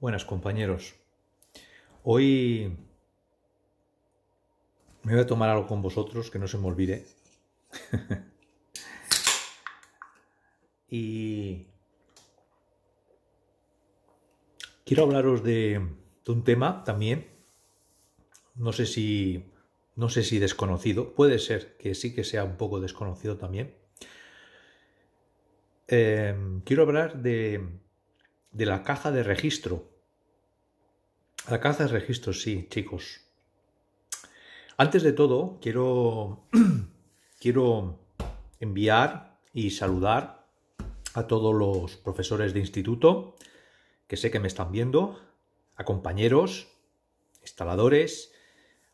Buenas compañeros. Hoy me voy a tomar algo con vosotros que no se me olvide. y quiero hablaros de, un tema también. No sé si no sé si desconocido, puede ser que sí que sea un poco desconocido también. Eh, quiero hablar de de la caja de registro. La caja de registro, sí, chicos. Antes de todo, quiero, quiero enviar y saludar a todos los profesores de instituto que sé que me están viendo, a compañeros, instaladores,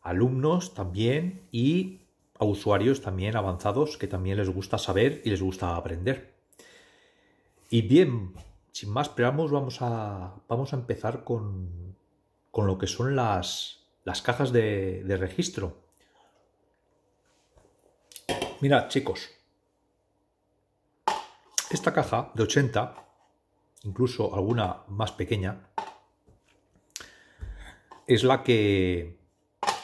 alumnos también y a usuarios también avanzados que también les gusta saber y les gusta aprender. Y bien, sin más preámbulos, vamos a, vamos a empezar con, lo que son las, cajas de, registro. Mirad, chicos, esta caja de 80, incluso alguna más pequeña, es la que,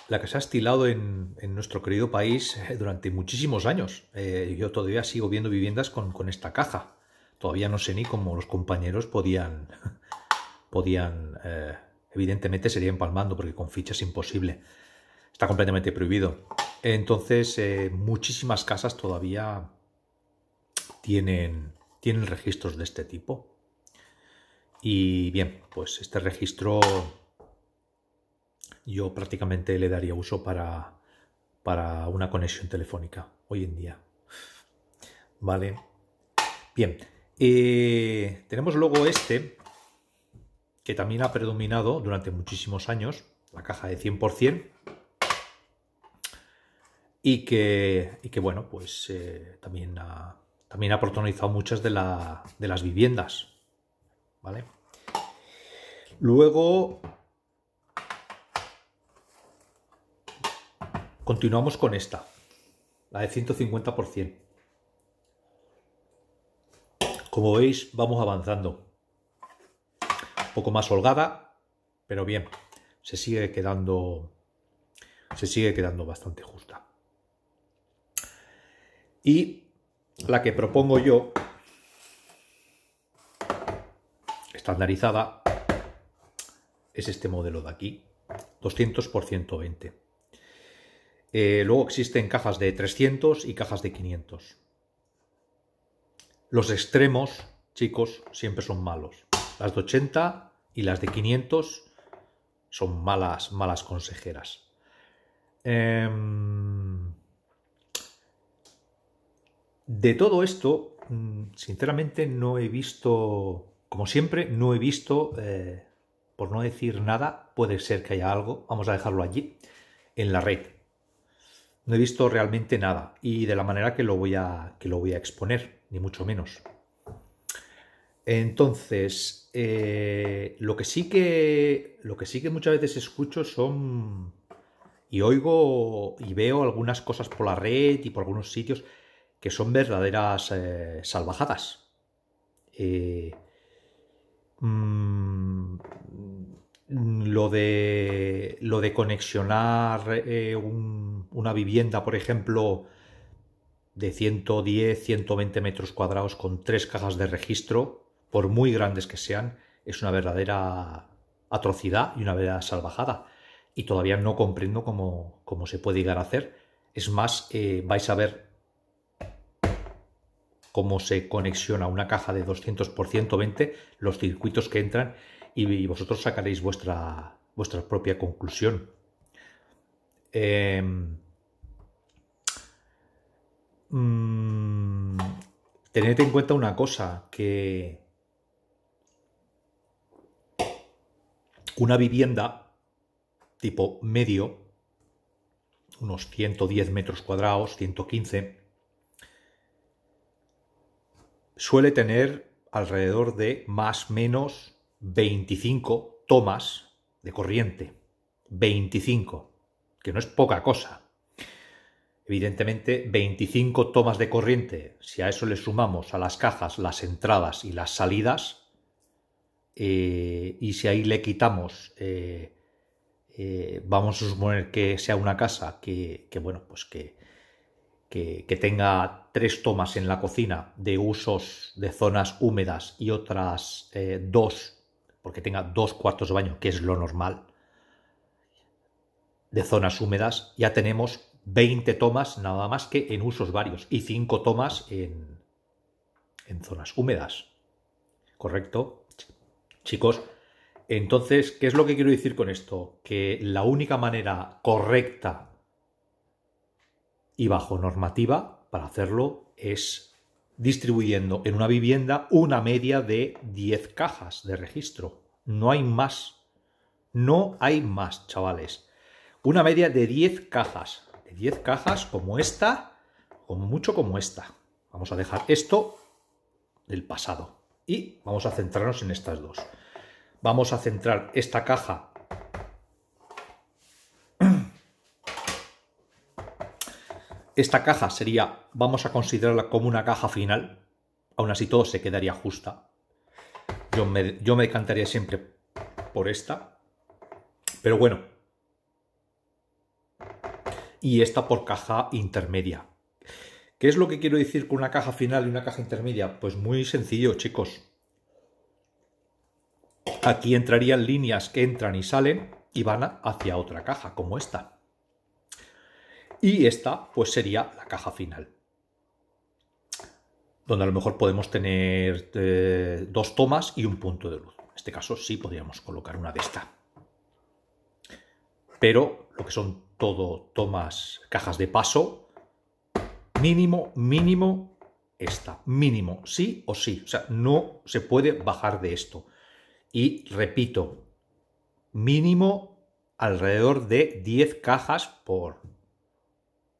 la que se ha estilado en, nuestro querido país eh, durante muchísimos años. Eh, yo todavía sigo viendo viviendas con esta caja todavía no sé ni cómo los compañeros podían, podían eh, evidentemente sería empalmando porque con fichas es imposible, está completamente prohibido. Entonces eh, muchísimas casas todavía tienen, tienen registros de este tipo. Y bien, pues este registro yo prácticamente le daría uso para, para una conexión telefónica hoy en día. Vale. Bien, y eh, tenemos luego este, que también ha predominado durante muchísimos años, la caja de 100%, y que, y que bueno, pues eh, también, ha, también ha muchas de, las viviendas. ¿Vale? Luego continuamos con esta, la de 150%. Como veis, vamos avanzando. Un poco más holgada, pero bien, se sigue quedando, se sigue quedando bastante justa. Y la que propongo yo, estandarizada, es este modelo de aquí, 200 por 120. Eh, luego existen cajas de 300 y cajas de 500. Los extremos, chicos, siempre son malos. Las de 80 y las de 500 son malas, malas consejeras. Em, de todo esto, mm, sinceramente no he visto, como siempre, no he visto, eh, por no decir nada, puede ser que haya algo, vamos a dejarlo allí, en la red. No he visto realmente nada y de la manera que lo voy a, que lo voy a exponer ni mucho menos. Entonces, eh, lo, que sí que, lo que sí que muchas veces escucho son, y oigo y veo algunas cosas por la red y por algunos sitios que son verdaderas eh, salvajadas. Eh, mm, lo, de, lo de conexionar una vivienda, por ejemplo, de 110, 120 metros cuadrados con tres cajas de registro, por muy grandes que sean, es una verdadera atrocidad y una verdadera salvajada. Y todavía no comprendo cómo, se puede llegar a hacer. Es más, eh, vais a ver cómo se conexiona una caja de 200 por 120, los circuitos que entran y, vosotros sacaréis vuestra, vuestra propia conclusión. Em, Mm, tened en cuenta una cosa, que una vivienda tipo medio, unos 110 metros cuadrados, 115, suele tener alrededor de más o menos 25 tomas de corriente. 25, que no es poca cosa. Evidentemente, 25 tomas de corriente, si a eso le sumamos a las cajas las entradas y las salidas, eh, y si ahí le quitamos, eh, eh, vamos a suponer que sea una casa que, bueno, pues que, que, que, tenga tres tomas en la cocina de usos de zonas húmedas y otras dos, porque tenga dos cuartos de baño, que es lo normal, de zonas húmedas, ya tenemos 20 tomas nada más que en usos varios y 5 tomas en, en zonas húmedas. ¿Correcto? Chicos, entonces, ¿qué es lo que quiero decir con esto? Que la única manera correcta y bajo normativa para hacerlo es distribuyendo en una vivienda una media de 10 cajas de registro. No hay más. No hay más, chavales. Una media de 10 cajas. 10 cajas como esta, O mucho como esta. Vamos a dejar esto del pasado y vamos a centrarnos en estas dos. Vamos a centrar esta caja Esta caja sería, vamos a considerarla como una caja final, aún así todo se quedaría justa. Yo me, yo me decantaría siempre por esta, pero bueno, y esta por caja intermedia. ¿Qué es lo que quiero decir con una caja final y una caja intermedia? Pues muy sencillo, chicos. Aquí entrarían líneas que entran y salen y van hacia otra caja, como esta. Y esta, pues sería la caja final. Donde a lo mejor podemos tener eh, dos tomas y un punto de luz. En este caso sí podríamos colocar una de esta. Pero lo que son todo tomas cajas de paso, mínimo, mínimo, está. mínimo, sí o sí. O sea, no se puede bajar de esto. Y repito, mínimo alrededor de 10 cajas por,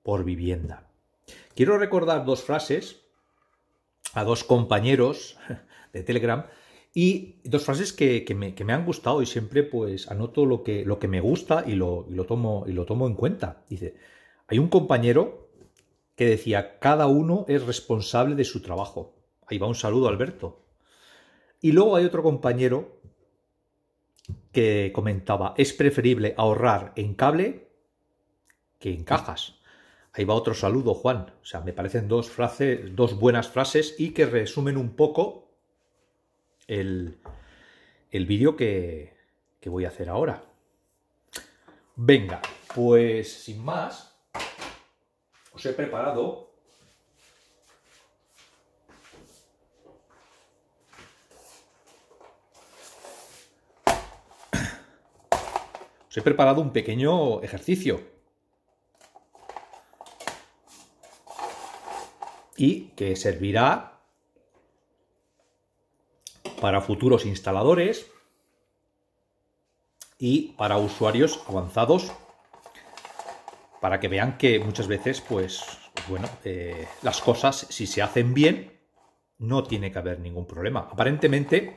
por vivienda. Quiero recordar dos frases a dos compañeros de Telegram y dos frases que, me, han gustado y siempre pues anoto lo que, lo que me gusta y lo, tomo, y lo tomo en cuenta. Dice, hay un compañero que decía, cada uno es responsable de su trabajo. Ahí va un saludo, Alberto. Y luego hay otro compañero que comentaba, es preferible ahorrar en cable que en cajas. Ahí va otro saludo, Juan. O sea, me parecen dos frases, dos buenas frases y que resumen un poco el, el vídeo que, que voy a hacer ahora. Venga, pues sin más, os he preparado os he preparado un pequeño ejercicio. Y que servirá para futuros instaladores y para usuarios avanzados para que vean que muchas veces pues bueno eh, las cosas si se hacen bien no tiene que haber ningún problema aparentemente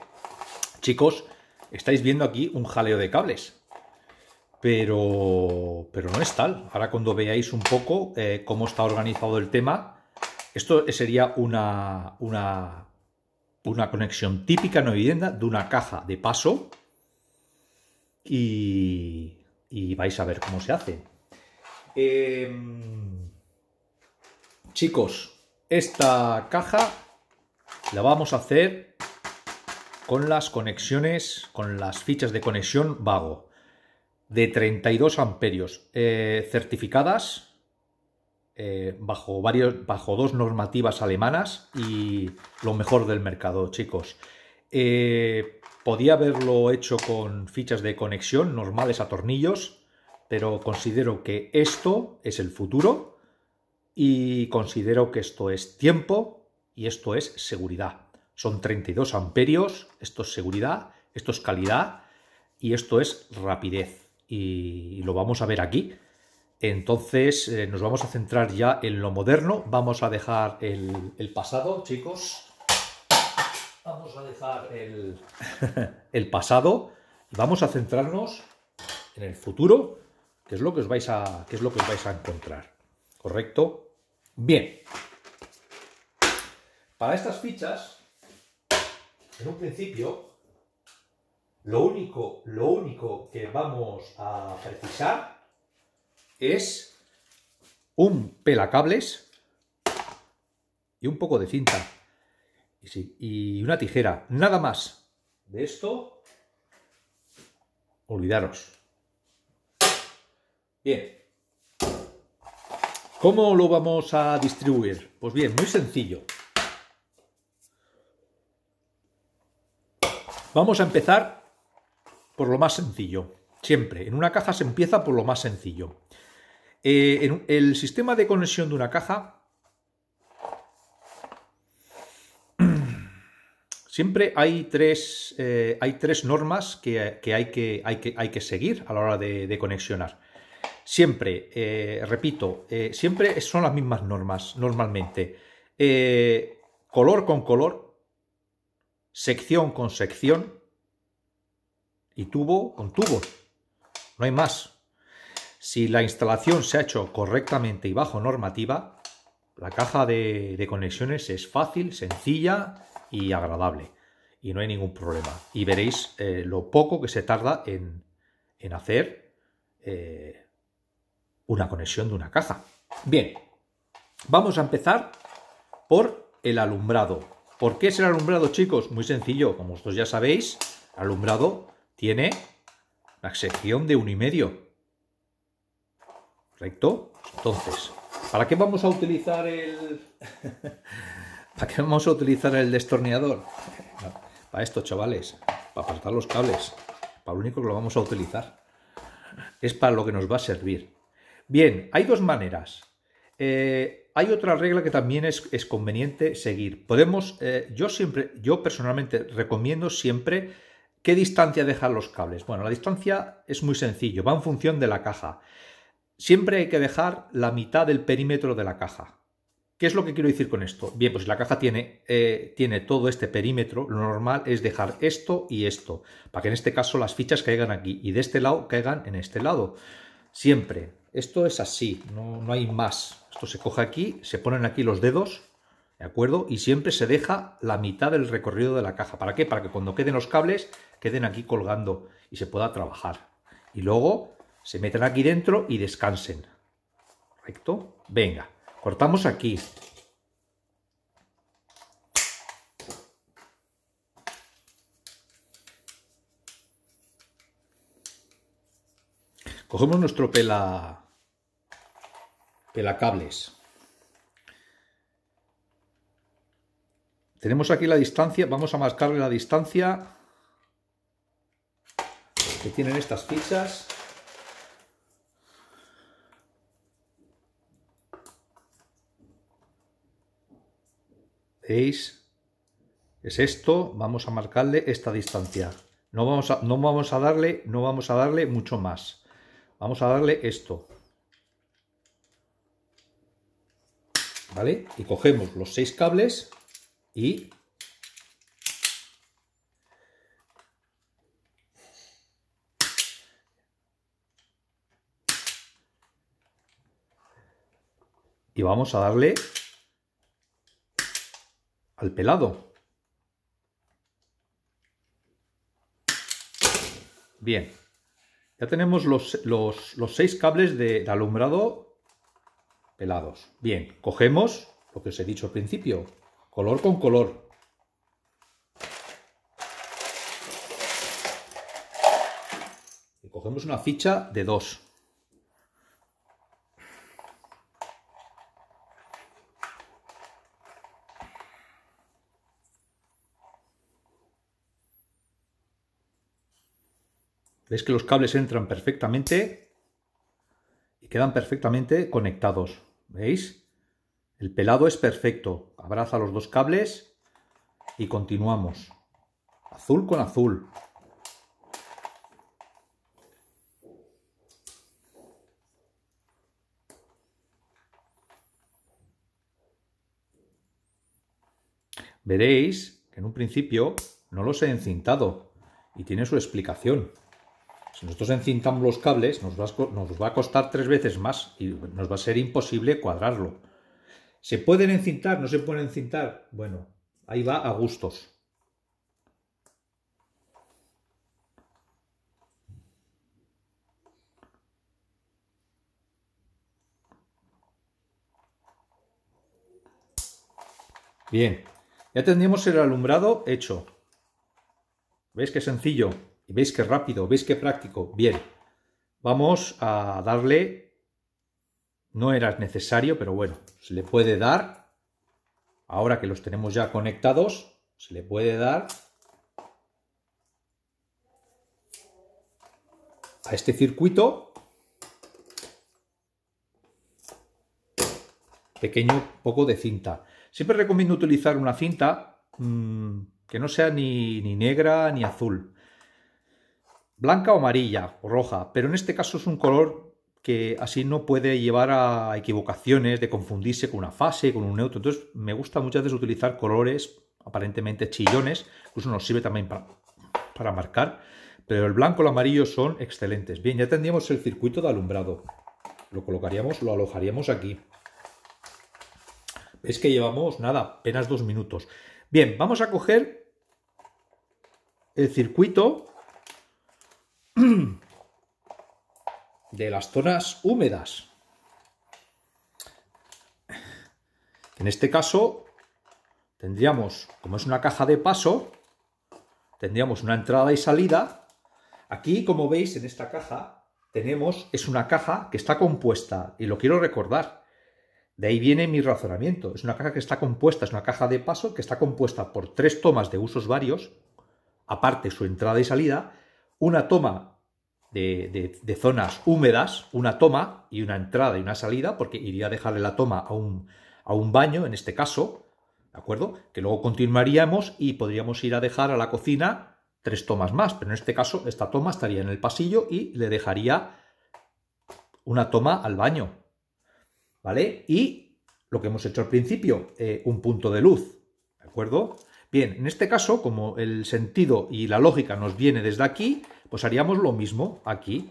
chicos estáis viendo aquí un jaleo de cables pero no es tal ahora cuando veáis un poco eh, cómo está organizado el tema esto sería una, una una conexión típica no vivienda de una caja de paso y, vais a ver cómo se hace. Em, chicos, esta caja la vamos a hacer con las conexiones, con las fichas de conexión vago de 32 amperios eh, certificadas eh, bajo, varios, bajo dos normativas alemanas y lo mejor del mercado, chicos. Eh, podía haberlo hecho con fichas de conexión normales a tornillos, pero considero que esto es el futuro y considero que esto es tiempo y esto es seguridad. Son 32 amperios, esto es seguridad, esto es calidad y esto es rapidez. Y lo vamos a ver aquí. Entonces eh, nos vamos a centrar ya en lo moderno, vamos a dejar el, pasado, chicos. Vamos a dejar el, pasado vamos a centrarnos en el futuro, que es lo que os vais a, es lo que vais a encontrar. ¿Correcto? Bien. Para estas fichas, en un principio, lo único, lo único que vamos a precisar es un pelacables y un poco de cinta y, y una tijera, nada más. De esto, olvidaros. Bien. ¿Cómo lo vamos a distribuir? Pues bien, muy sencillo. Vamos a empezar por lo más sencillo. Siempre, en una caja se empieza por lo más sencillo. Eh, en el sistema de conexión de una caja siempre hay tres, eh, hay tres normas que, hay que, que, hay que, seguir a la hora de, de conexionar. Siempre, eh, repito, siempre son las mismas normas normalmente. color con color, sección con sección y tubo con tubo. No hay más. Si la instalación se ha hecho correctamente y bajo normativa, la caja de, conexiones es fácil, sencilla y agradable. Y no hay ningún problema. Y veréis eh, lo poco que se tarda en, hacer eh, una conexión de una caja. Bien, vamos a empezar por el alumbrado. ¿Por qué es el alumbrado, chicos? Muy sencillo, como vosotros ya sabéis, el alumbrado tiene la excepción de y medio. Entonces, ¿para qué vamos a utilizar el... ¿Para qué vamos a utilizar el destornillador? Para esto, chavales, para apartar los cables. Para lo único que lo vamos a utilizar. Es para lo que nos va a servir. Bien, hay dos maneras. Eh, hay otra regla que también es, conveniente seguir. Podemos, eh, yo siempre, yo personalmente recomiendo siempre qué distancia dejar los cables. Bueno, la distancia es muy sencillo, va en función de la caja. Siempre hay que dejar la mitad del perímetro de la caja. ¿Qué es lo que quiero decir con esto? Bien, pues la caja tiene, eh, tiene todo este perímetro, lo normal es dejar esto y esto, para que en este caso las fichas caigan aquí y de este lado caigan en este lado. Siempre. Esto es así, no, no hay más. Esto se coge aquí, se ponen aquí los dedos, ¿de acuerdo? Y siempre se deja la mitad del recorrido de la caja. ¿Para qué? Para que cuando queden los cables queden aquí colgando y se pueda trabajar. Y luego se metan aquí dentro y descansen. ¿Correcto? Venga, cortamos aquí. Cogemos nuestro pela, pelacables. Tenemos aquí la distancia, vamos a marcarle la distancia que tienen estas fichas. veis es esto, vamos a marcarle esta distancia. No vamos a, no vamos a darle, no vamos a darle mucho más. Vamos a darle esto. ¿Vale? Y cogemos los seis cables y y vamos a darle al pelado. Bien, ya tenemos los, seis cables de, de, alumbrado pelados. Bien, cogemos lo que os he dicho al principio, color con color. Y cogemos una ficha de dos. Es que los cables entran perfectamente y quedan perfectamente conectados. ¿Veis? El pelado es perfecto. Abraza los dos cables y continuamos. Azul con azul. Veréis que en un principio no los he encintado y tiene su explicación. Si nosotros encintamos los cables, nos va, a, costar tres veces más y nos va a ser imposible cuadrarlo. ¿Se pueden encintar? ¿No se pueden encintar? Bueno, ahí va a gustos. Bien, ya tendríamos el alumbrado hecho. ¿Veis qué sencillo? veis qué rápido, veis qué práctico. Bien, vamos a darle, no era necesario, pero bueno, se le puede dar, ahora que los tenemos ya conectados, se le puede dar a este circuito pequeño poco de cinta. Siempre recomiendo utilizar una cinta mm, que no sea ni, ni negra ni azul, blanca o amarilla o roja, pero en este caso es un color que así no puede llevar a equivocaciones, de confundirse con una fase, con un neutro. Entonces me gusta muchas veces utilizar colores aparentemente chillones, incluso nos sirve también para, marcar, pero el blanco y el amarillo son excelentes. Bien, ya tendríamos el circuito de alumbrado. Lo colocaríamos, lo alojaríamos aquí. Es que llevamos, nada, apenas dos minutos. Bien, vamos a coger el circuito de las zonas húmedas. En este caso tendríamos, como es una caja de paso, tendríamos una entrada y salida. Aquí, como veis, en esta caja tenemos, es una caja que está compuesta, y lo quiero recordar, de ahí viene mi razonamiento. Es una caja que está compuesta, es una caja de paso que está compuesta por tres tomas de usos varios, aparte su entrada y salida, una toma de, zonas húmedas, una toma y una entrada y una salida, porque iría a dejarle la toma a un, a un baño, en este caso, ¿de acuerdo? Que luego continuaríamos y podríamos ir a dejar a la cocina tres tomas más, pero en este caso esta toma estaría en el pasillo y le dejaría una toma al baño, ¿vale? Y lo que hemos hecho al principio, eh, un punto de luz, ¿de acuerdo? Bien, en este caso, como el sentido y la lógica nos viene desde aquí, pues haríamos lo mismo aquí.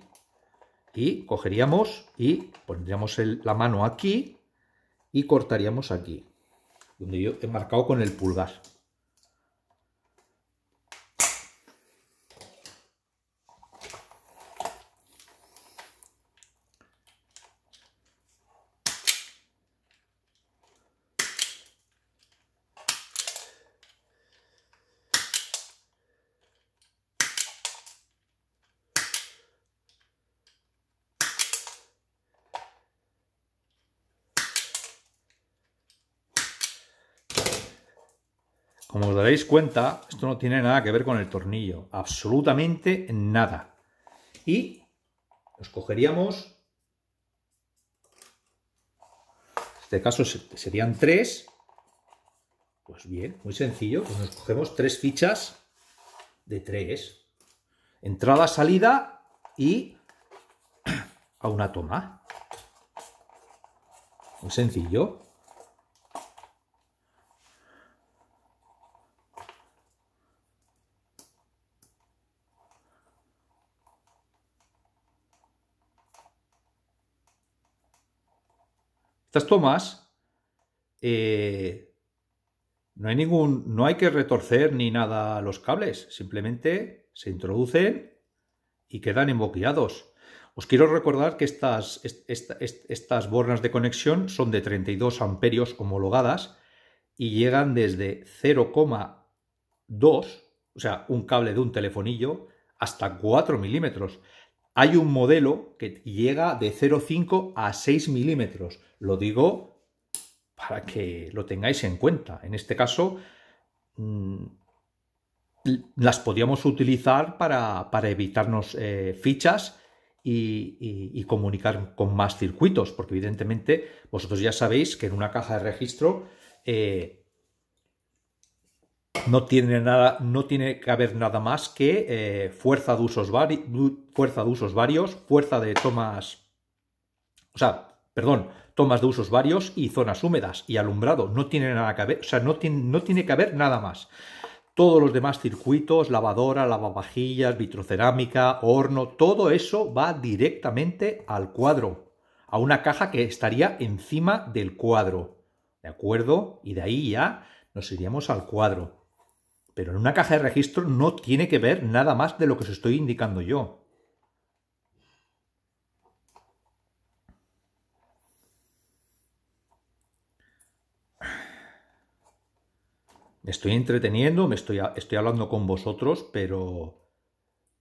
Y cogeríamos y pondríamos la mano aquí y cortaríamos aquí, donde yo he marcado con el pulgar. cuenta, esto no tiene nada que ver con el tornillo, absolutamente nada. Y nos cogeríamos, en este caso serían tres, pues bien, muy sencillo, pues nos cogemos tres fichas de tres, entrada, salida y a una toma. Muy sencillo. Estas tomas eh, no hay ningún, no hay que retorcer ni nada los cables, simplemente se introducen y quedan emboqueados. Os quiero recordar que estas, estas bornas de conexión son de 32 amperios homologadas y llegan desde 0,2, o sea, un cable de un telefonillo, hasta 4 milímetros. Hay un modelo que llega de 0,5 a 6 milímetros. Lo digo para que lo tengáis en cuenta. En este caso, mm, las podíamos utilizar para, evitarnos eh, fichas y, comunicar con más circuitos, porque evidentemente vosotros ya sabéis que en una caja de registro eh, no tiene, nada, no tiene que haber nada más que eh, fuerza, de usos fuerza de usos varios, fuerza de tomas... O sea, perdón, tomas de usos varios y zonas húmedas y alumbrado. No tiene nada que haber, o sea, no tiene, no tiene que haber nada más. Todos los demás circuitos, lavadora, lavavajillas, vitrocerámica, horno, todo eso va directamente al cuadro, a una caja que estaría encima del cuadro. ¿De acuerdo? Y de ahí ya nos iríamos al cuadro. Pero en una caja de registro no tiene que ver nada más de lo que os estoy indicando yo. me estoy entreteniendo, me estoy, hablando con vosotros, pero,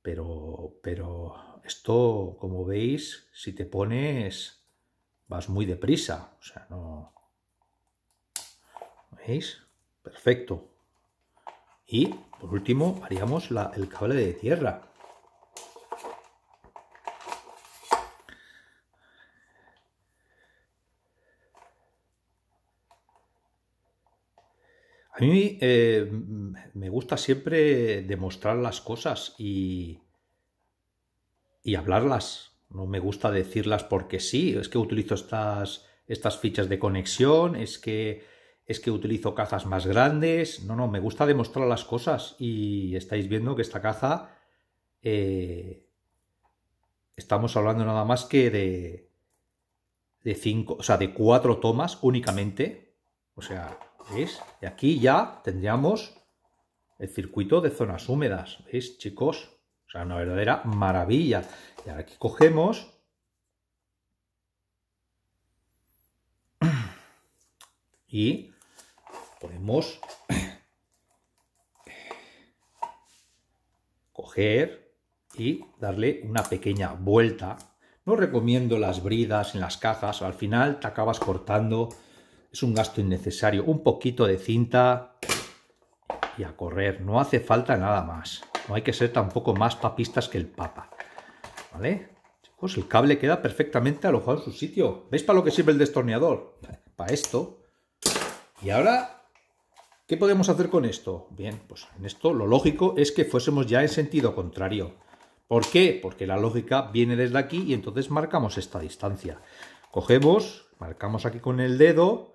pero, pero esto, como veis, si te pones, vas muy deprisa. O sea, no... ¿Veis? Perfecto. Y, por último, haríamos el cable de tierra. A mí eh, me gusta siempre demostrar las cosas y, y hablarlas. No me gusta decirlas porque sí. Es que utilizo estas, estas fichas de conexión, es que es que utilizo cajas más grandes. No, no, me gusta demostrar las cosas y estáis viendo que esta caza... Eh, estamos hablando nada más que de... De cinco, o sea, de cuatro tomas únicamente. O sea, ¿veis? Y aquí ya tendríamos el circuito de zonas húmedas. ¿Veis, chicos? O sea, una verdadera maravilla. Y ahora aquí cogemos... Y podemos coger y darle una pequeña vuelta. No recomiendo las bridas en las cajas, al final te acabas cortando, es un gasto innecesario. Un poquito de cinta y a correr, no hace falta nada más. No hay que ser tampoco más papistas que el papa. ¿Vale? Chicos, el cable queda perfectamente alojado en su sitio. ¿Veis para lo que sirve el destorneador? Para esto. Y ahora ¿Qué podemos hacer con esto? Bien, pues en esto lo lógico es que fuésemos ya en sentido contrario. ¿Por qué? Porque la lógica viene desde aquí y entonces marcamos esta distancia. Cogemos, marcamos aquí con el dedo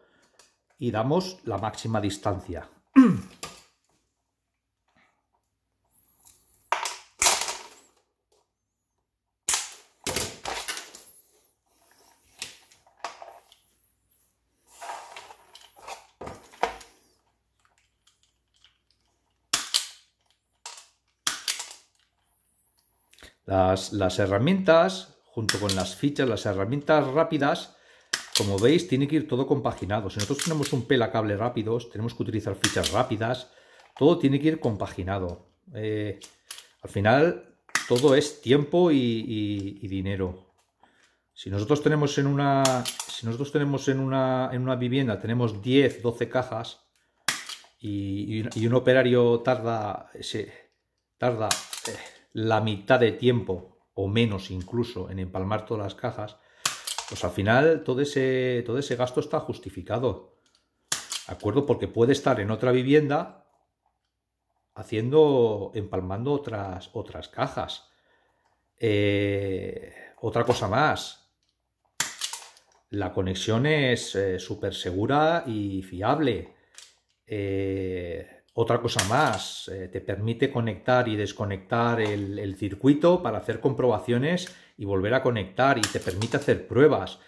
y damos la máxima distancia. las, herramientas, junto con las fichas, las herramientas rápidas, como veis, tiene que ir todo compaginado. Si nosotros tenemos un pelacable rápido, tenemos que utilizar fichas rápidas, todo tiene que ir compaginado. Eh, al final, todo es tiempo y, dinero. Si nosotros tenemos en una, si nosotros tenemos en una, en una vivienda, tenemos 10, 12 cajas y, un operario tarda, se, tarda eh, la mitad de tiempo o menos incluso en empalmar todas las cajas, pues al final todo ese, todo ese gasto está justificado. acuerdo? Porque puede estar en otra vivienda haciendo, empalmando otras, otras cajas. Eh, otra cosa más, la conexión es eh, súper segura y fiable. Eh, otra cosa más, eh, te permite conectar y desconectar el, circuito para hacer comprobaciones y volver a conectar y te permite hacer pruebas.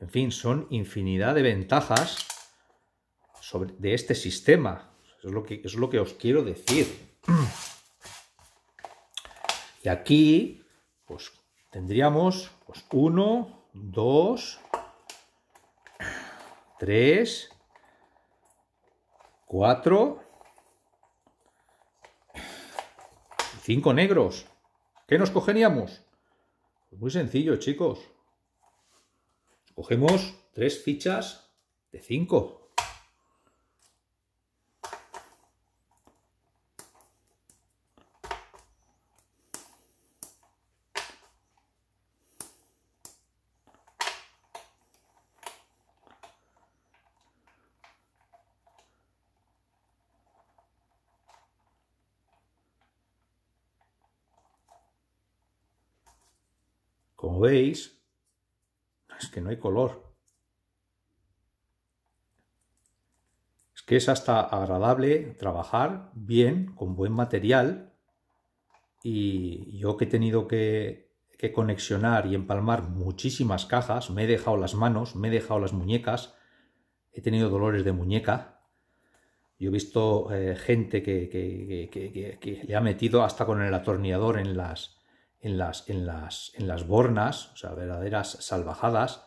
En fin, son infinidad de ventajas sobre, de este sistema. Es lo, que, es lo que os quiero decir. Y aquí, pues tendríamos pues, 1, 2, 3, 4, Cinco negros. ¿Qué nos cogeríamos? Pues muy sencillo, chicos. Cogemos tres fichas de cinco. es que no hay color. Es que es hasta agradable trabajar bien, con buen material. Y yo que he tenido que, que conexionar y empalmar muchísimas cajas, me he dejado las manos, me he dejado las muñecas, he tenido dolores de muñeca. Yo he visto eh, gente que, que, que, que, le ha metido hasta con el atornillador en las, en las, en las, en las bornas, o sea, verdaderas salvajadas.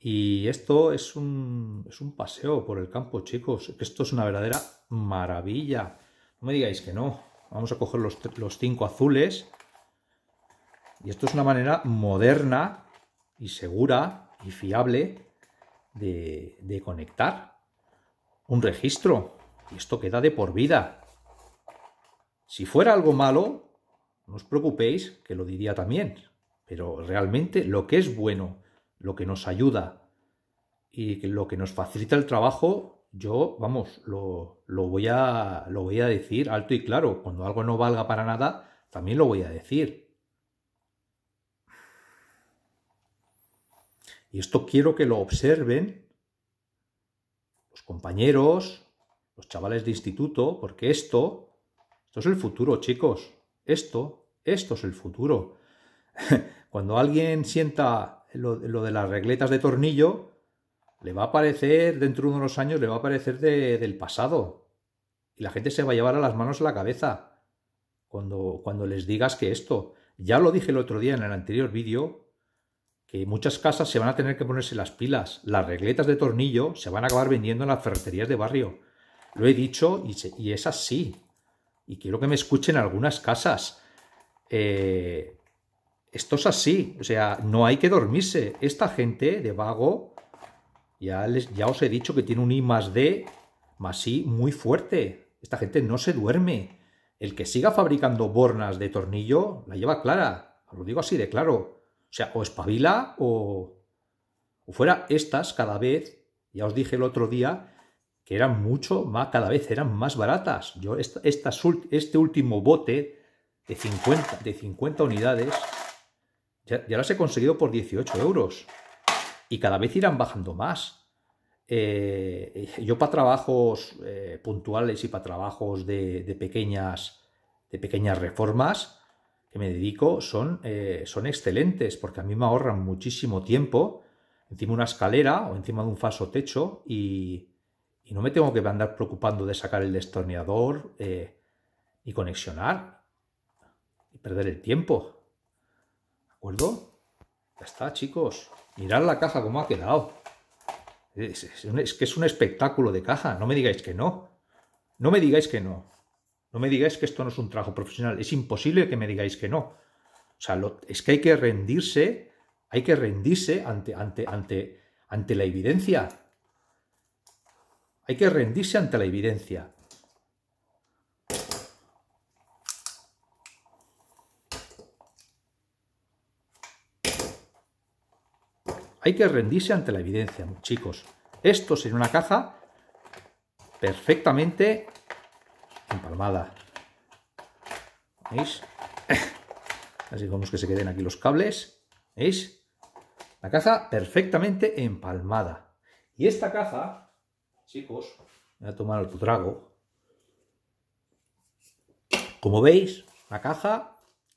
Y esto es un, es un paseo por el campo, chicos. Esto es una verdadera maravilla. No me digáis que no. Vamos a coger los, los cinco azules. Y esto es una manera moderna y segura y fiable de, de, conectar un registro. Y esto queda de por vida. Si fuera algo malo, no os preocupéis, que lo diría también, pero realmente lo que es bueno, lo que nos ayuda y lo que nos facilita el trabajo, yo, vamos, lo, lo, voy a, lo voy a decir alto y claro. Cuando algo no valga para nada, también lo voy a decir. Y esto quiero que lo observen los compañeros, los chavales de instituto, porque esto, esto es el futuro, chicos. Esto, esto es el futuro. Cuando alguien sienta lo, de las regletas de tornillo, le va a parecer, dentro de unos años, le va a parecer del pasado. Y la gente se va a llevar a las manos a la cabeza cuando, cuando les digas que esto, ya lo dije el otro día en el anterior vídeo, que muchas casas se van a tener que ponerse las pilas. Las regletas de tornillo se van a acabar vendiendo en las ferreterías de barrio. Lo he dicho y, y es así y quiero que me escuchen algunas casas. Eh, esto es así, o sea, no hay que dormirse. Esta gente de vago, ya, les, os he dicho que tiene un I más D más I muy fuerte. Esta gente no se duerme. El que siga fabricando bornas de tornillo la lleva clara, lo digo así de claro. O sea, o espabila o fuera estas cada vez, ya os dije el otro día, que eran mucho más, cada vez eran más baratas. Yo este último bote de 50, de unidades ya, las he conseguido por 18 euros. Y cada vez irán bajando más. Eh, yo para trabajos eh, puntuales y para trabajos de, pequeñas, de pequeñas reformas que me dedico son, eh, son excelentes porque a mí me ahorran muchísimo tiempo encima de una escalera o encima de un falso techo y, y no me tengo que andar preocupando de sacar el destornillador eh, y conexionar y perder el tiempo. ¿De acuerdo? Ya está, chicos. Mirad la caja cómo ha quedado. Es, que es un espectáculo de caja. No me digáis que no. No me digáis que no. No me digáis que esto no es un trabajo profesional. Es imposible que me digáis que no. O sea, es que hay que rendirse, hay que rendirse ante, ante, ante, ante la evidencia. Hay que rendirse ante la evidencia. Hay que rendirse ante la evidencia, chicos. Esto en una caja perfectamente empalmada. ¿Veis? Así vamos que se queden aquí los cables. ¿Veis? La caja perfectamente empalmada. Y esta caja... Chicos, voy a tomar tu trago. Como veis, la caja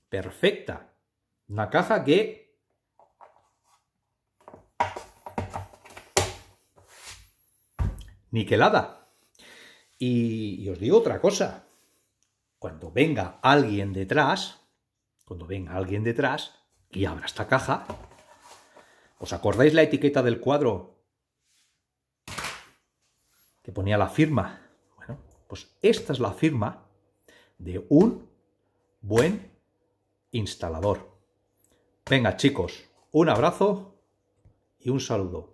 perfecta. Una caja que... Niquelada. y os digo otra cosa. Cuando venga alguien detrás, cuando venga alguien detrás y abra esta caja, ¿os acordáis la etiqueta del cuadro que ponía la firma. Bueno, pues esta es la firma de un buen instalador. Venga chicos, un abrazo y un saludo.